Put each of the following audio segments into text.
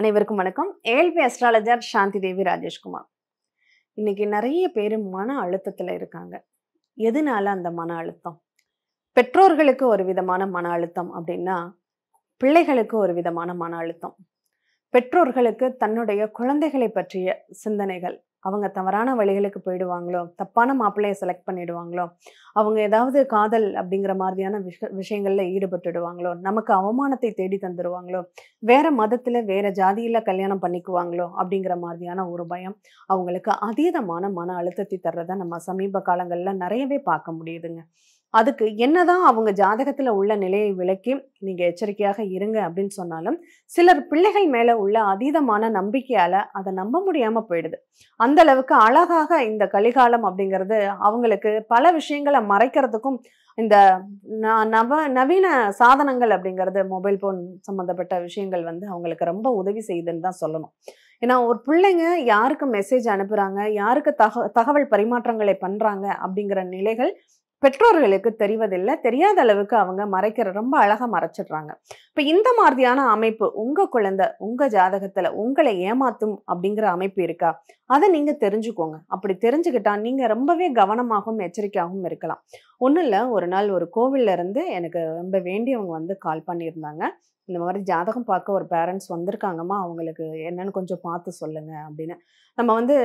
அனைவருக்கும் வணக்கம் ALP astrologer Shanti Devi Rajeshkumar இன்னைக்கு நிறைய பேர் மன அழுத்தத்தில் இருக்காங்க எதனால அந்த மன அழுத்தம் பெற்றோர்களுக்கு ஒரு விதமான மன அழுத்தம் அப்படின்னா பிள்ளைகளுக்கு ஒரு விதமான மன அழுத்தம் பெற்றோர்களுக்கு தன்னுடைய குழந்தைகளை பற்றிய சிந்தனைகள் அவங்க தவறான வழிகளுக்கு போயிடுவாங்களோ தப்பான மாப்பிள்ளையை செலக்ட் பண்ணிடுவாங்களோ அவங்க ஏதாவது காதல் அப்படிங்கிற மாதிரியான விஷ விஷயங்களில் ஈடுபட்டுடுவாங்களோ நமக்கு அவமானத்தை தேடி தந்துடுவாங்களோ வேற மதத்தில் வேற ஜாதியில் கல்யாணம் பண்ணிக்குவாங்களோ அப்படிங்கிற மாதிரியான ஒரு பயம் அவங்களுக்கு அதீதமான மன அழுத்தத்தை தர்றதை நம்ம சமீப காலங்களில் நிறையவே பார்க்க முடியுதுங்க அதுக்கு என்னதான் அவங்க ஜாதகத்தில் உள்ள நிலையை விளக்கி நீங்கள் எச்சரிக்கையாக இருங்க அப்படின்னு சொன்னாலும் சிலர் பிள்ளைகள் மேலே உள்ள அதீதமான நம்பிக்கையால் அதை நம்ப முடியாமல் போயிடுது அந்த அளவுக்கு அழகாக இந்த கலிகாலம் அப்படிங்கிறது அவங்களுக்கு பல விஷயங்களை மறைக்கிறதுக்கும் இந்த நவ நவீன சாதனங்கள் அப்படிங்கிறது மொபைல் ஃபோன் சம்மந்தப்பட்ட விஷயங்கள் வந்து அவங்களுக்கு ரொம்ப உதவி செய்யுதுன்னு தான் சொல்லணும் ஏன்னா ஒரு பிள்ளைங்க யாருக்கு மெசேஜ் அனுப்புகிறாங்க யாருக்கு தக தகவல் பரிமாற்றங்களை பண்ணுறாங்க அப்படிங்கிற நிலைகள் பெற்றோர்களுக்கு தெரிவதில்லை தெரியாத அளவுக்கு அவங்க மறைக்கிற ரொம்ப அழகாக மறைச்சிடுறாங்க இப்போ இந்த மாதிரியான அமைப்பு உங்கள் குழந்தை உங்கள் ஜாதகத்தில் உங்களை ஏமாத்தும் அப்படிங்கிற அமைப்பு இருக்கா அதை நீங்கள் தெரிஞ்சுக்கோங்க அப்படி தெரிஞ்சுக்கிட்டா நீங்கள் ரொம்பவே கவனமாகவும் எச்சரிக்கையாகவும் இருக்கலாம் ஒன்றும் இல்லை ஒரு நாள் ஒரு கோவில்ல இருந்து எனக்கு ரொம்ப வேண்டியவங்க வந்து கால் பண்ணியிருந்தாங்க இந்த மாதிரி ஜாதகம் பார்க்க ஒரு பேரண்ட்ஸ் வந்திருக்காங்கம்மா அவங்களுக்கு என்னன்னு கொஞ்சம் பார்த்து சொல்லுங்க அப்படின்னு நம்ம வந்து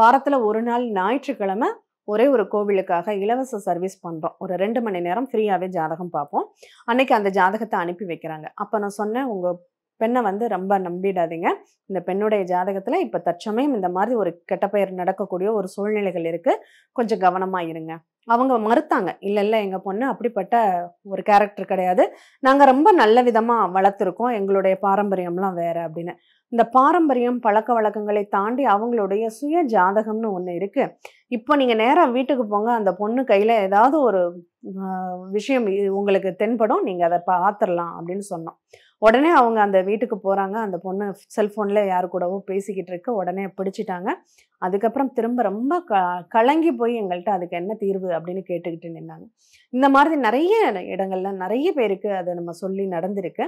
வாரத்தில் ஒரு நாள் ஞாயிற்றுக்கிழமை ஒரே ஒரு கோவிலுக்காக இலவச சர்வீஸ் பண்ணுறோம் ஒரு ரெண்டு மணி நேரம் ஃப்ரீயாகவே ஜாதகம் பார்ப்போம் அன்னைக்கு அந்த ஜாதகத்தை அனுப்பி வைக்கிறாங்க அப்போ நான் சொன்னேன் உங்கள் பெண்ணை வந்து ரொம்ப நம்பிடாதீங்க இந்த பெண்ணுடைய ஜாதகத்தில் இப்போ தற்சமயம் இந்த மாதிரி ஒரு கெட்ட பெயர் நடக்கக்கூடிய ஒரு சூழ்நிலைகள் இருக்குது கொஞ்சம் கவனமாக இருங்க அவங்க மறுத்தாங்க இல்லை இல்லை எங்கள் பொண்ணு அப்படிப்பட்ட ஒரு கேரக்டர் கிடையாது நாங்கள் ரொம்ப நல்ல விதமாக வளர்த்துருக்கோம் எங்களுடைய பாரம்பரியம்லாம் வேறு அப்படின்னு இந்த பாரம்பரியம் பழக்க வழக்கங்களை தாண்டி அவங்களுடைய சுய ஜாதகம்னு ஒன்று இருக்குது இப்போ நீங்கள் நேராக வீட்டுக்கு போங்க அந்த பொண்ணு கையில் ஏதாவது ஒரு விஷயம் உங்களுக்கு தென்படும் நீங்கள் அதை பார்த்துடலாம் அப்படின்னு சொன்னோம் உடனே அவங்க அந்த வீட்டுக்கு போகிறாங்க அந்த பொண்ணு செல்ஃபோனில் யார் கூடவோ பேசிக்கிட்டு இருக்கு உடனே பிடிச்சிட்டாங்க அதுக்கப்புறம் திரும்ப ரொம்ப க கலங்கி போய் எங்கள்கிட்ட அதுக்கு என்ன தீர்வு அப்படின்னு கேட்டுக்கிட்டு நின்னாங்க இந்த மாதிரி நிறைய இடங்கள்ல நிறைய பேருக்கு அதை நம்ம சொல்லி நடந்திருக்கு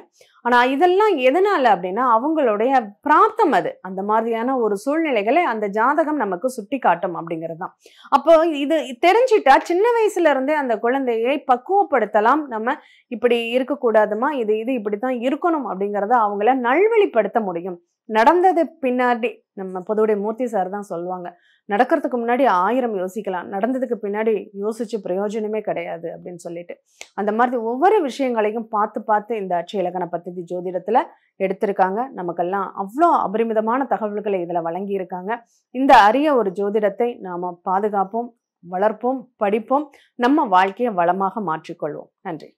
ஆனால் இதெல்லாம் எதனால் அப்படின்னா அவங்களுடைய பிராப்தம் அது அந்த மாதிரியான ஒரு சூழ்நிலைகளை அந்த ஜாதகம் நமக்கு சுட்டி காட்டும் அப்படிங்கிறது தான் அப்போ இது தெரிஞ்சிட்டா சின்ன வயசுல இருந்தே அந்த குழந்தையை பக்குவப்படுத்தலாம் நம்ம இப்படி இருக்கக்கூடாதுமா இது இது இப்படி தான் இருக்கும் இருக்கணும் அப்படிங்கிறத அவங்கள நல்வழிப்படுத்த முடியும் நடந்தது பின்னாடி நம்ம பொதுவுடைய மூர்த்தி சார் தான் சொல்லுவாங்க நடக்கிறதுக்கு முன்னாடி ஆயிரம் யோசிக்கலாம் நடந்ததுக்கு பின்னாடி யோசிச்சு பிரயோஜனமே கிடையாது அப்படின்னு சொல்லிட்டு அந்த மாதிரி ஒவ்வொரு விஷயங்களையும் பார்த்து பார்த்து இந்த அட்சய இலக்கண பத்தி ஜோதிடத்தில் எடுத்திருக்காங்க நமக்கெல்லாம் அவ்வளோ அபரிமிதமான தகவல்களை இதில் வழங்கியிருக்காங்க இந்த அரிய ஒரு ஜோதிடத்தை நாம் பாதுகாப்போம் வளர்ப்போம் படிப்போம் நம்ம வாழ்க்கையை வளமாக மாற்றிக்கொள்வோம் நன்றி